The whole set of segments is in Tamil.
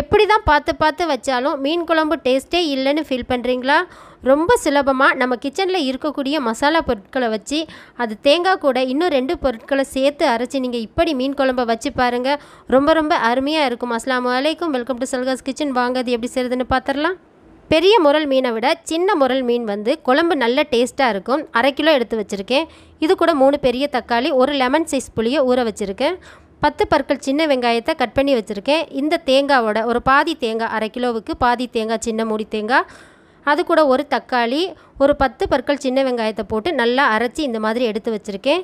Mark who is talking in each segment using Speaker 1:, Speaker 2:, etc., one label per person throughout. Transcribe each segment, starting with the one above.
Speaker 1: எப்படி தான் பார்த்து பார்த்து வச்சாலும் மீன் குழம்பு டேஸ்ட்டே இல்லைன்னு ஃபீல் பண்ணுறீங்களா ரொம்ப சுலபமாக நம்ம கிச்சனில் இருக்கக்கூடிய மசாலா பொருட்களை வச்சு அது தேங்காய் கூட இன்னும் ரெண்டு பொருட்களை சேர்த்து அரைச்சி நீங்கள் இப்படி மீன் குழம்ப வச்சு பாருங்கள் ரொம்ப ரொம்ப அருமையாக இருக்கும் அஸ்லாம் வலைக்கும் வெல்கம் டு சல்காஸ் கிச்சன் வாங்க அது எப்படி செய்கிறதுன்னு பார்த்துடலாம் பெரிய முரல் மீனை விட சின்ன முரல் மீன் வந்து குழம்பு நல்ல டேஸ்ட்டாக இருக்கும் அரை கிலோ எடுத்து வச்சுருக்கேன் இது கூட மூணு பெரிய தக்காளி ஒரு லெமன் சைஸ் புளியை ஊற வச்சுருக்கேன் பத்து பற்கள் சின்ன வெங்காயத்தை கட் பண்ணி வச்சுருக்கேன் இந்த தேங்காவோட ஒரு பாதி தேங்காய் அரை கிலோவுக்கு பாதி தேங்காய் சின்ன மூடி தேங்காய் அது கூட ஒரு தக்காளி ஒரு பத்து பற்கள் சின்ன வெங்காயத்தை போட்டு நல்லா அரைச்சி இந்த மாதிரி எடுத்து வச்சுருக்கேன்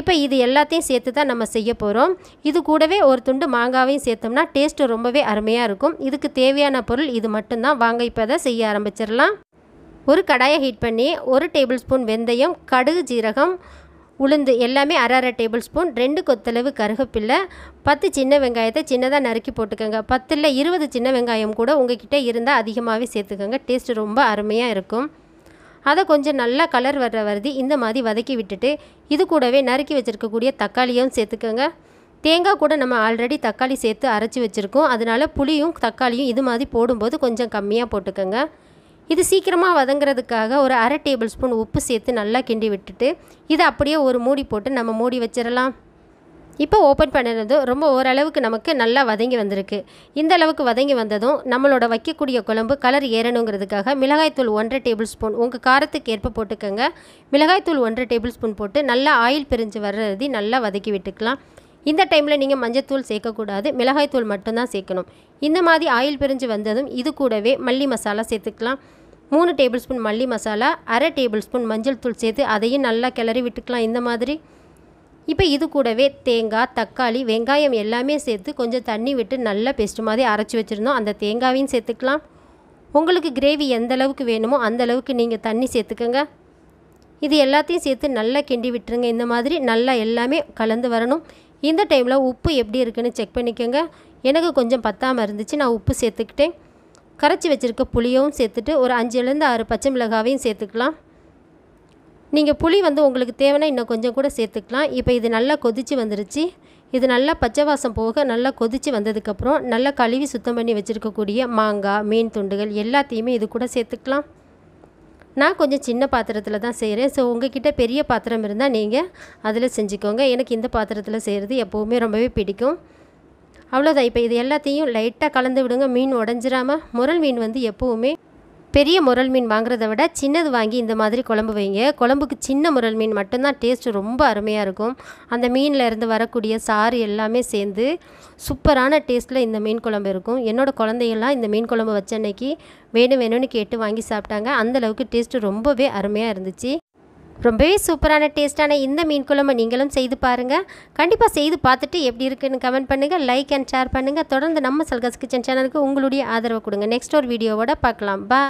Speaker 1: இப்போ இது எல்லாத்தையும் சேர்த்து தான் நம்ம செய்ய போகிறோம் இது கூடவே ஒரு துண்டு மாங்காவையும் சேர்த்தோம்னா டேஸ்ட்டு ரொம்பவே அருமையாக இருக்கும் இதுக்கு தேவையான பொருள் இது மட்டும்தான் வாங்க இப்போ அதை செய்ய ஆரம்பிச்சிடலாம் ஒரு கடாயை ஹீட் பண்ணி ஒரு டேபிள் ஸ்பூன் வெந்தயம் கடுகு ஜீரகம் உளுந்து எல்லாமே அரை அரை டேபிள் ஸ்பூன் ரெண்டு கொத்தளவு கருகப்பில்லை பத்து சின்ன வெங்காயத்தை சின்னதாக நறுக்கி போட்டுக்கோங்க பத்தில் இருபது சின்ன வெங்காயம் கூட உங்ககிட்ட இருந்தால் அதிகமாகவே சேர்த்துக்கோங்க டேஸ்ட்டு ரொம்ப அருமையாக இருக்கும் அதை கொஞ்சம் நல்லா கலர் வர்ற வருதி இந்த மாதிரி வதக்கி விட்டுட்டு இது கூடவே நறுக்கி வச்சுருக்கக்கூடிய தக்காளியும் சேர்த்துக்கோங்க தேங்காய் கூட நம்ம ஆல்ரெடி தக்காளி சேர்த்து அரைச்சி வச்சுருக்கோம் அதனால் புளியும் தக்காளியும் இது மாதிரி போடும்போது கொஞ்சம் கம்மியாக போட்டுக்கோங்க இது சீக்கிரமாக வதங்குறதுக்காக ஒரு அரை டேபிள் ஸ்பூன் உப்பு சேர்த்து நல்லா கிண்டி விட்டுட்டு இதை அப்படியே ஒரு மூடி போட்டு நம்ம மூடி வச்சிடலாம் இப்போ ஓப்பன் பண்ணுறதும் ரொம்ப ஓரளவுக்கு நமக்கு நல்லா வதங்கி வந்திருக்கு இந்த அளவுக்கு வதங்கி வந்ததும் நம்மளோட வைக்கக்கூடிய குழம்பு கலர் ஏறணுங்கிறதுக்காக மிளகாய்த்தூள் ஒன்றரை டேபிள் ஸ்பூன் உங்கள் காரத்துக்கு ஏற்ப போட்டுக்கோங்க மிளகாய்த்தூள் ஒன்றரை டேபிள் ஸ்பூன் போட்டு நல்லா ஆயில் பிரிஞ்சு வர்றது நல்லா வதக்கி விட்டுக்கலாம் இந்த டைமில் நீங்கள் மஞ்சத்தூள் சேர்க்கக்கூடாது மிளகாய்த்தூள் மட்டும்தான் சேர்க்கணும் இந்த மாதிரி ஆயில் பிரிஞ்சு வந்ததும் இது கூடவே மல்லி மசாலா சேர்த்துக்கலாம் மூணு டேபிள் ஸ்பூன் மல்லி மசாலா அரை டேபிள் ஸ்பூன் மஞ்சள் தூள் சேர்த்து அதையும் நல்லா கிளறி விட்டுக்கலாம் இந்த மாதிரி இப்போ இது கூடவே தேங்காய் தக்காளி வெங்காயம் எல்லாமே சேர்த்து கொஞ்சம் தண்ணி விட்டு நல்லா பெஸ்ட்டு மாதிரி அரைச்சி வச்சுருந்தோம் அந்த தேங்காயும் சேர்த்துக்கலாம் உங்களுக்கு கிரேவி எந்த அளவுக்கு வேணுமோ அந்த அளவுக்கு நீங்கள் தண்ணி சேர்த்துக்கோங்க இது எல்லாத்தையும் சேர்த்து நல்லா கிண்டி விட்டுருங்க இந்த மாதிரி நல்லா எல்லாமே கலந்து வரணும் இந்த டைமில் உப்பு எப்படி இருக்குன்னு செக் பண்ணிக்கோங்க எனக்கு கொஞ்சம் பத்தாமல் இருந்துச்சு நான் உப்பு சேர்த்துக்கிட்டேன் கரைச்சி வச்சுருக்க புளியவும் சேர்த்துட்டு ஒரு அஞ்சுலேருந்து ஆறு பச்சை மிளகாவையும் சேர்த்துக்கலாம் நீங்கள் புளி வந்து உங்களுக்கு தேவைன்னா இன்னும் கொஞ்சம் கூட சேர்த்துக்கலாம் இப்போ இது நல்லா கொதித்து வந்துருச்சு இது நல்லா பச்சை வாசம் போக நல்லா கொதித்து வந்ததுக்கப்புறம் நல்லா கழுவி சுத்தம் பண்ணி வச்சுருக்கக்கூடிய மாங்காய் மீன் துண்டுகள் எல்லாத்தையுமே இது கூட சேர்த்துக்கலாம் நான் கொஞ்சம் சின்ன பாத்திரத்தில் தான் செய்கிறேன் ஸோ உங்ககிட்ட பெரிய பாத்திரம் இருந்தால் நீங்கள் அதில் செஞ்சுக்கோங்க எனக்கு இந்த பாத்திரத்தில் செய்கிறது எப்போவுமே ரொம்பவே பிடிக்கும் அவ்வளோதான் இப்போ இது எல்லாத்தையும் லைட்டாக கலந்து விடுங்க மீன் உடஞ்சிராமல் முரல் மீன் வந்து எப்போவுமே பெரிய முரல் மீன் வாங்குறத விட சின்னது வாங்கி இந்த மாதிரி குழம்பு வைங்க குழம்புக்கு சின்ன முரல் மீன் மட்டும்தான் டேஸ்ட்டு ரொம்ப அருமையாக இருக்கும் அந்த மீனில் இருந்து வரக்கூடிய சாறு எல்லாமே சேர்ந்து சூப்பரான டேஸ்ட்டில் இந்த மீன் குழம்பு இருக்கும் என்னோடய குழந்தைகள்லாம் இந்த மீன் குழம்பு வச்ச அன்னைக்கு வேணும் வேணும்னு கேட்டு வாங்கி சாப்பிட்டாங்க அந்தளவுக்கு டேஸ்ட்டு ரொம்பவே அருமையாக இருந்துச்சு ரொம்பவே சூப்பரான டேஸ்ட்டான இந்த மீன் குழம்பு நீங்களும் செய்து பாருங்கள் கண்டிப்பாக செய்து பார்த்துட்டு எப்படி இருக்குன்னு கமெண்ட் பண்ணுங்கள் லைக் அண்ட் ஷேர் பண்ணுங்கள் தொடர்ந்து நம்ம சல்கஸ் கிச்சன் சேனலுக்கு உங்களுடைய ஆதரவு கொடுங்க நெக்ஸ்ட் ஒரு வீடியோவோட பார்க்கலாம் பா